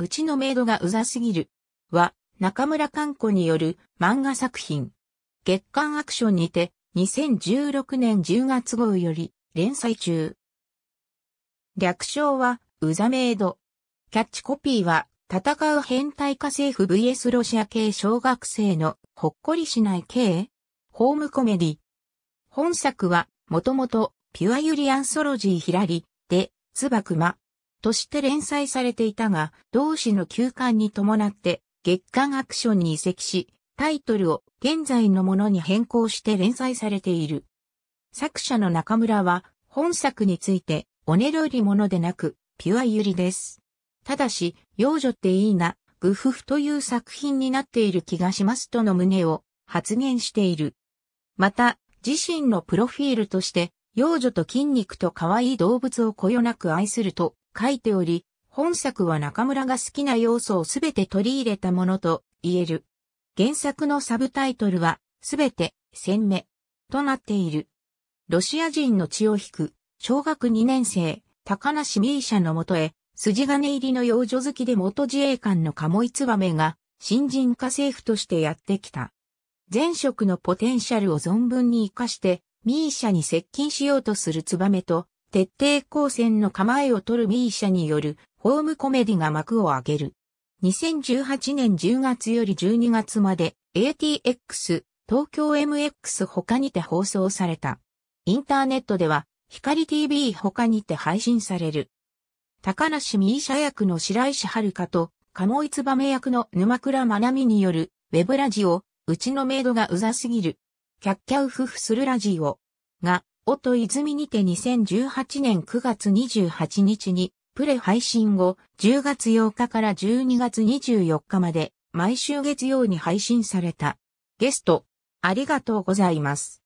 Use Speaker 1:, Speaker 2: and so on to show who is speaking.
Speaker 1: うちのメイドがうざすぎる。は、中村勘子による漫画作品。月刊アクションにて、2016年10月号より連載中。略称は、うざメイド。キャッチコピーは、戦う変態化政府 VS ロシア系小学生のほっこりしない系ホームコメディ。本作は、もともと、ピュアユリアンソロジーヒラリで、つばくま、として連載されていたが、同誌の休刊に伴って月刊アクションに移籍し、タイトルを現在のものに変更して連載されている。作者の中村は本作について、おねどりものでなく、ピュアゆりです。ただし、幼女っていいな、グフフという作品になっている気がしますとの旨を発言している。また、自身のプロフィールとして、幼女と筋肉と可愛い動物をこよなく愛すると書いており、本作は中村が好きな要素をすべて取り入れたものと言える。原作のサブタイトルは、すべて、鮮明となっている。ロシア人の血を引く、小学2年生、高梨ミーシャのもとへ、筋金入りの幼女好きで元自衛官の鴨井つばめが、新人家政婦としてやってきた。前職のポテンシャルを存分に活かして、ミーシャに接近しようとするツバメと、徹底抗戦の構えを取るミーシャによるホームコメディが幕を上げる。2018年10月より12月まで ATX 東京 MX 他にて放送された。インターネットでは光 TV 他にて配信される。高梨ミーシャ役の白石遥と、鴨井燕役の沼倉真奈美による、ウェブラジオ、うちのメイドがうざすぎる。キャッキャウフフするラジオ。が、音泉にて2018年9月28日に、プレ配信後、10月8日から12月24日まで、毎週月曜に配信された。ゲスト、ありがとうございます。